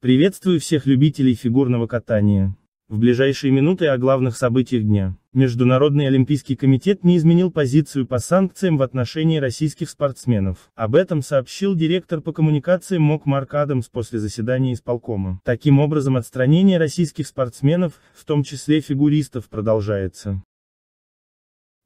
Приветствую всех любителей фигурного катания. В ближайшие минуты о главных событиях дня. Международный олимпийский комитет не изменил позицию по санкциям в отношении российских спортсменов. Об этом сообщил директор по коммуникациям МОК Марк Адамс после заседания исполкома. Таким образом отстранение российских спортсменов, в том числе фигуристов, продолжается.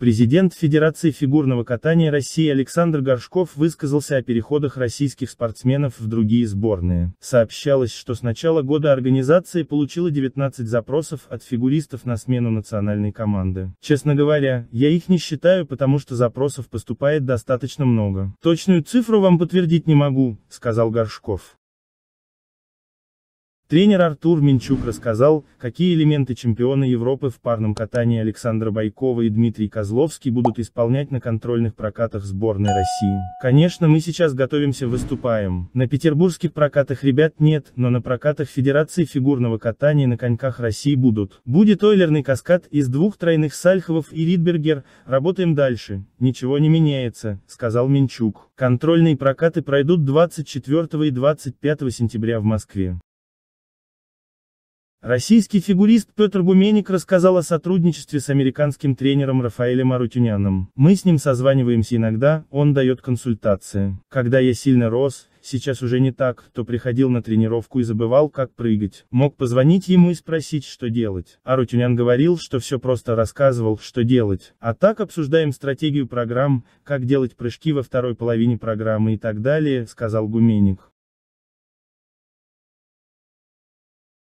Президент Федерации фигурного катания России Александр Горшков высказался о переходах российских спортсменов в другие сборные. Сообщалось, что с начала года организация получила 19 запросов от фигуристов на смену национальной команды. Честно говоря, я их не считаю, потому что запросов поступает достаточно много. Точную цифру вам подтвердить не могу, сказал Горшков. Тренер Артур Минчук рассказал, какие элементы чемпиона Европы в парном катании Александра Байкова и Дмитрий Козловский будут исполнять на контрольных прокатах сборной России. Конечно, мы сейчас готовимся, выступаем. На петербургских прокатах ребят нет, но на прокатах Федерации фигурного катания на коньках России будут. Будет ойлерный каскад из двух тройных Сальховов и Ридбергер, работаем дальше. Ничего не меняется, сказал Минчук. Контрольные прокаты пройдут 24 и 25 сентября в Москве. Российский фигурист Петр Буменик рассказал о сотрудничестве с американским тренером Рафаэлем Арутюняном. Мы с ним созваниваемся иногда, он дает консультации. Когда я сильно рос, сейчас уже не так, то приходил на тренировку и забывал, как прыгать. Мог позвонить ему и спросить, что делать. Арутюнян говорил, что все просто рассказывал, что делать. А так обсуждаем стратегию программ, как делать прыжки во второй половине программы и так далее, сказал Буменик.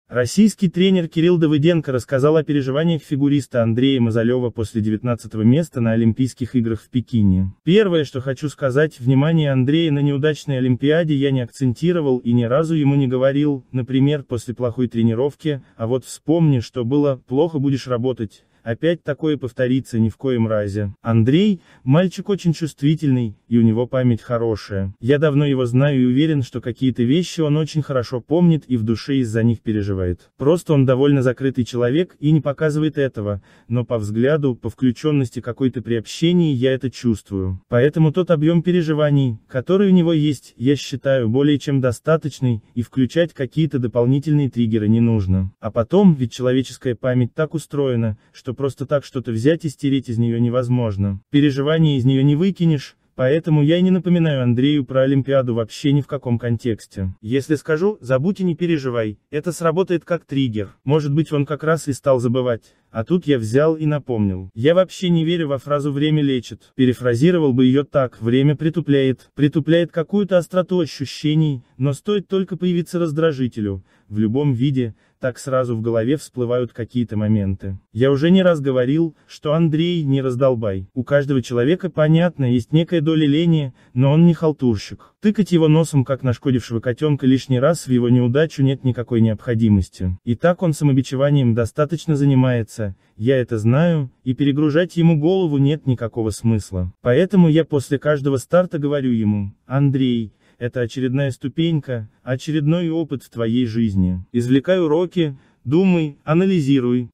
Российский тренер Кирилл Давыденко рассказал о переживаниях фигуриста Андрея Мазалева после 19 места на Олимпийских играх в Пекине. Первое, что хочу сказать, внимание Андрея на неудачной Олимпиаде я не акцентировал и ни разу ему не говорил, например, после плохой тренировки, а вот вспомни, что было, плохо будешь работать, опять такое повторится ни в коем разе. Андрей, мальчик очень чувствительный, и у него память хорошая. Я давно его знаю и уверен, что какие-то вещи он очень хорошо помнит и в душе из-за них переживает. Просто он довольно закрытый человек и не показывает этого, но по взгляду, по включенности какой-то при общении я это чувствую. Поэтому тот объем переживаний, который у него есть, я считаю более чем достаточный, и включать какие-то дополнительные триггеры не нужно. А потом, ведь человеческая память так устроена, что просто так что-то взять и стереть из нее невозможно. Переживания из нее не выкинешь, Поэтому я и не напоминаю Андрею про Олимпиаду вообще ни в каком контексте. Если скажу, забудь и не переживай, это сработает как триггер. Может быть он как раз и стал забывать. А тут я взял и напомнил. Я вообще не верю во фразу «время лечит». Перефразировал бы ее так, время притупляет. Притупляет какую-то остроту ощущений, но стоит только появиться раздражителю, в любом виде, так сразу в голове всплывают какие-то моменты. Я уже не раз говорил, что Андрей не раздолбай. У каждого человека, понятно, есть некая доля лени, но он не халтурщик. Тыкать его носом как нашкодившего котенка лишний раз в его неудачу нет никакой необходимости. И так он самобичеванием достаточно занимается, я это знаю, и перегружать ему голову нет никакого смысла. Поэтому я после каждого старта говорю ему, Андрей, это очередная ступенька, очередной опыт в твоей жизни. Извлекай уроки, думай, анализируй.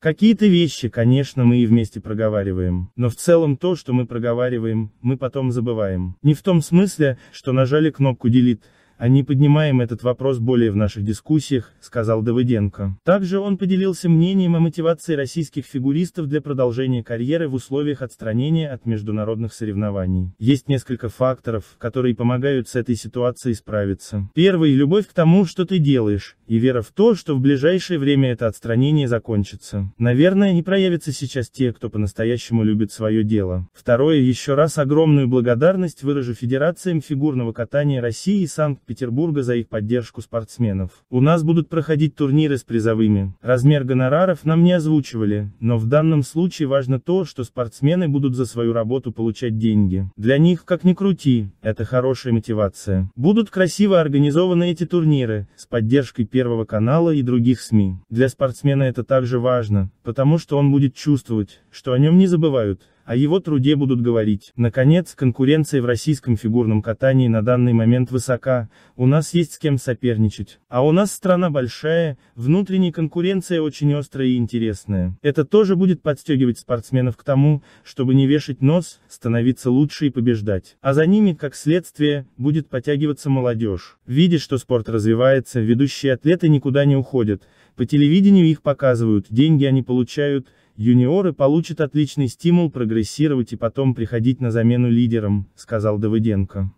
Какие-то вещи, конечно, мы и вместе проговариваем, но в целом то, что мы проговариваем, мы потом забываем. Не в том смысле, что нажали кнопку «Delete», а не поднимаем этот вопрос более в наших дискуссиях, сказал Давыденко. Также он поделился мнением о мотивации российских фигуристов для продолжения карьеры в условиях отстранения от международных соревнований. Есть несколько факторов, которые помогают с этой ситуацией справиться. Первый – любовь к тому, что ты делаешь, и вера в то, что в ближайшее время это отстранение закончится. Наверное, не проявятся сейчас те, кто по-настоящему любит свое дело. Второе – еще раз огромную благодарность выражу федерациям фигурного катания России и санкт Санкт-Петербурга за их поддержку спортсменов. У нас будут проходить турниры с призовыми. Размер гонораров нам не озвучивали, но в данном случае важно то, что спортсмены будут за свою работу получать деньги. Для них, как ни крути, это хорошая мотивация. Будут красиво организованы эти турниры, с поддержкой Первого канала и других СМИ. Для спортсмена это также важно, потому что он будет чувствовать, что о нем не забывают, о его труде будут говорить. Наконец, конкуренция в российском фигурном катании на данный момент высока, у нас есть с кем соперничать. А у нас страна большая, внутренняя конкуренция очень острая и интересная. Это тоже будет подстегивать спортсменов к тому, чтобы не вешать нос, становиться лучше и побеждать. А за ними, как следствие, будет подтягиваться молодежь. Видя, что спорт развивается, ведущие атлеты никуда не уходят, по телевидению их показывают, деньги они получают, Юниоры получат отличный стимул прогрессировать и потом приходить на замену лидерам, сказал Давыденко.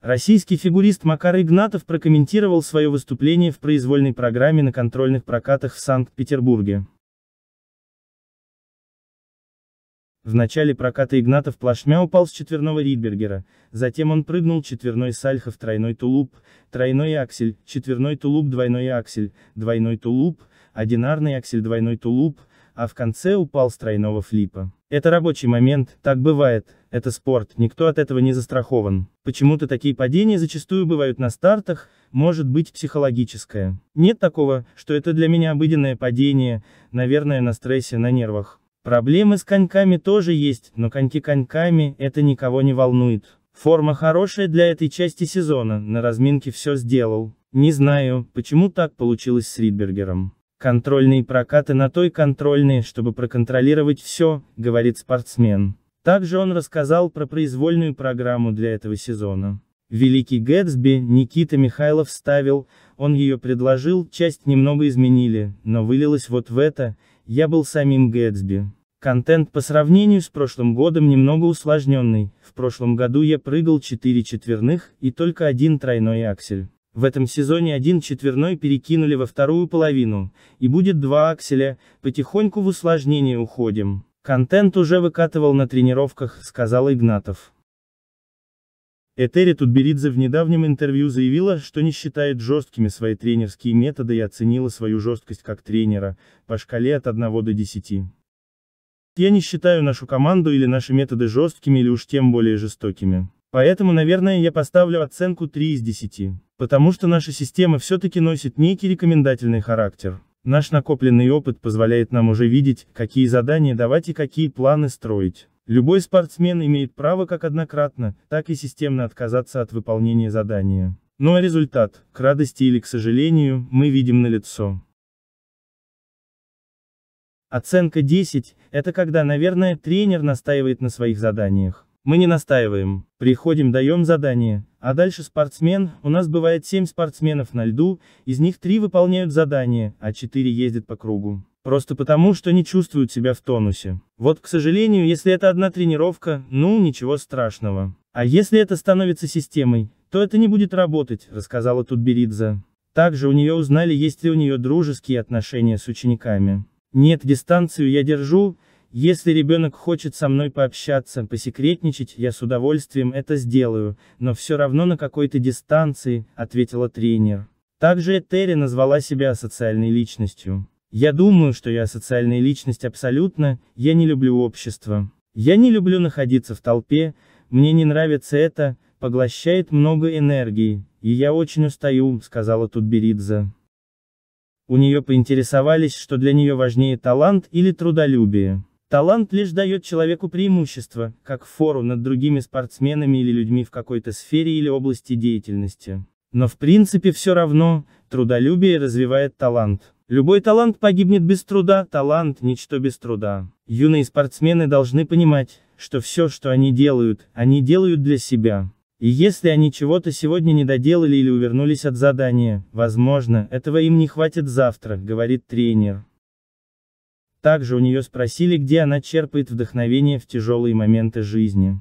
Российский фигурист Макар Игнатов прокомментировал свое выступление в произвольной программе на контрольных прокатах в Санкт-Петербурге. В начале проката Игнатов плашмя упал с четверного Ридбергера, затем он прыгнул четверной сальхов, тройной тулуп, тройной аксель, четверной тулуп двойной аксель, двойной тулуп, одинарный аксель двойной тулуп, а в конце упал с тройного флипа. Это рабочий момент, так бывает, это спорт, никто от этого не застрахован. Почему-то такие падения зачастую бывают на стартах, может быть психологическое. Нет такого, что это для меня обыденное падение, наверное на стрессе, на нервах. Проблемы с коньками тоже есть, но коньки коньками, это никого не волнует. Форма хорошая для этой части сезона, на разминке все сделал. Не знаю, почему так получилось с Ридбергером. Контрольные прокаты на той контрольные, чтобы проконтролировать все, говорит спортсмен. Также он рассказал про произвольную программу для этого сезона. Великий Гэтсби Никита Михайлов ставил, он ее предложил, часть немного изменили, но вылилось вот в это, я был самим Гэтсби. Контент по сравнению с прошлым годом немного усложненный, в прошлом году я прыгал 4 четверных и только один тройной аксель. В этом сезоне один четверной перекинули во вторую половину, и будет два акселя, потихоньку в усложнение уходим. Контент уже выкатывал на тренировках, сказал Игнатов. Этери Тутберидзе в недавнем интервью заявила, что не считает жесткими свои тренерские методы и оценила свою жесткость как тренера, по шкале от 1 до 10. Я не считаю нашу команду или наши методы жесткими или уж тем более жестокими. Поэтому, наверное, я поставлю оценку 3 из 10. Потому что наша система все-таки носит некий рекомендательный характер. Наш накопленный опыт позволяет нам уже видеть, какие задания давать и какие планы строить. Любой спортсмен имеет право как однократно, так и системно отказаться от выполнения задания. Ну а результат, к радости или к сожалению, мы видим на лицо. Оценка 10 – это когда, наверное, тренер настаивает на своих заданиях. Мы не настаиваем. Приходим, даем задание. А дальше спортсмен, у нас бывает 7 спортсменов на льду, из них 3 выполняют задание, а 4 ездят по кругу. Просто потому, что не чувствуют себя в тонусе. Вот, к сожалению, если это одна тренировка, ну, ничего страшного. А если это становится системой, то это не будет работать, рассказала Тутберидзе. Также у нее узнали, есть ли у нее дружеские отношения с учениками. Нет, дистанцию я держу, если ребенок хочет со мной пообщаться, посекретничать, я с удовольствием это сделаю, но все равно на какой-то дистанции, ответила тренер. Также Этери назвала себя социальной личностью. Я думаю, что я социальная личность абсолютно, я не люблю общество. Я не люблю находиться в толпе, мне не нравится это, поглощает много энергии, и я очень устаю, сказала Тутберидзе. У нее поинтересовались, что для нее важнее талант или трудолюбие. Талант лишь дает человеку преимущество, как фору над другими спортсменами или людьми в какой-то сфере или области деятельности. Но в принципе все равно, трудолюбие развивает талант. Любой талант погибнет без труда, талант – ничто без труда. Юные спортсмены должны понимать, что все, что они делают, они делают для себя. И если они чего-то сегодня не доделали или увернулись от задания, возможно, этого им не хватит завтра, говорит тренер. Также у нее спросили, где она черпает вдохновение в тяжелые моменты жизни.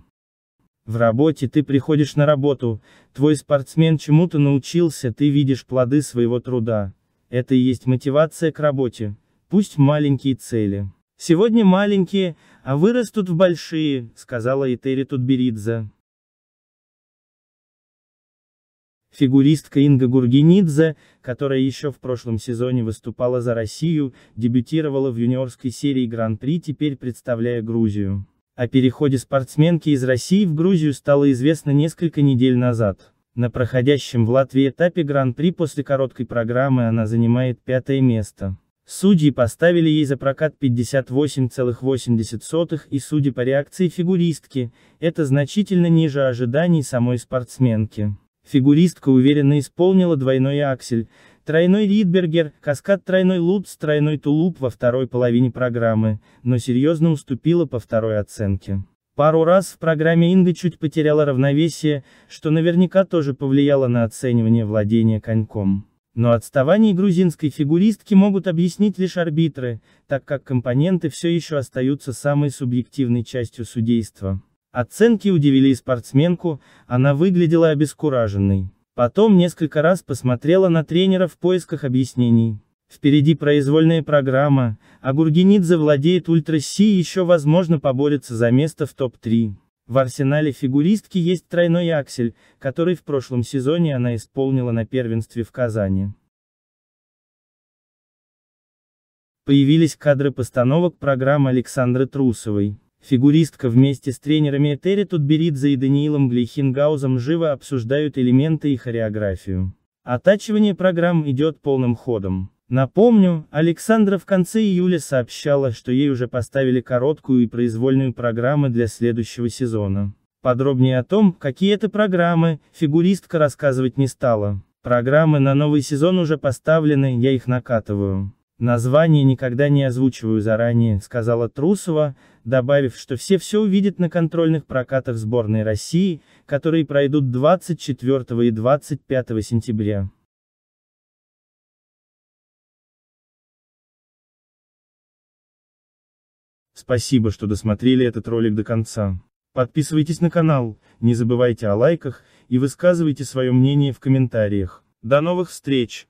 В работе ты приходишь на работу, твой спортсмен чему-то научился, ты видишь плоды своего труда. Это и есть мотивация к работе, пусть маленькие цели. Сегодня маленькие, а вырастут в большие, сказала Этери Тутберидзе. Фигуристка Инга Гургенидзе, которая еще в прошлом сезоне выступала за Россию, дебютировала в юниорской серии Гран-при, теперь представляя Грузию. О переходе спортсменки из России в Грузию стало известно несколько недель назад. На проходящем в Латвии этапе Гран-при после короткой программы она занимает пятое место. Судьи поставили ей за прокат 58,8 и судя по реакции фигуристки, это значительно ниже ожиданий самой спортсменки. Фигуристка уверенно исполнила двойной аксель, тройной ридбергер, каскад тройной лутс, тройной тулуп во второй половине программы, но серьезно уступила по второй оценке. Пару раз в программе Инга чуть потеряла равновесие, что наверняка тоже повлияло на оценивание владения коньком. Но отставание грузинской фигуристки могут объяснить лишь арбитры, так как компоненты все еще остаются самой субъективной частью судейства. Оценки удивили и спортсменку, она выглядела обескураженной. Потом несколько раз посмотрела на тренера в поисках объяснений. Впереди произвольная программа, а Гургенидзе владеет Ультра Си и еще возможно поборется за место в топ-3. В арсенале фигуристки есть тройной аксель, который в прошлом сезоне она исполнила на первенстве в Казани. Появились кадры постановок программы Александры Трусовой. Фигуристка вместе с тренерами Этери Тутберидзе и Даниилом Глейхенгаузом живо обсуждают элементы и хореографию. Отачивание программ идет полным ходом. Напомню, Александра в конце июля сообщала, что ей уже поставили короткую и произвольную программы для следующего сезона. Подробнее о том, какие это программы, фигуристка рассказывать не стала. Программы на новый сезон уже поставлены, я их накатываю. Название никогда не озвучиваю заранее, сказала Трусова, добавив, что все все увидят на контрольных прокатах сборной России, которые пройдут 24 и 25 сентября. Спасибо, что досмотрели этот ролик до конца. Подписывайтесь на канал, не забывайте о лайках и высказывайте свое мнение в комментариях. До новых встреч!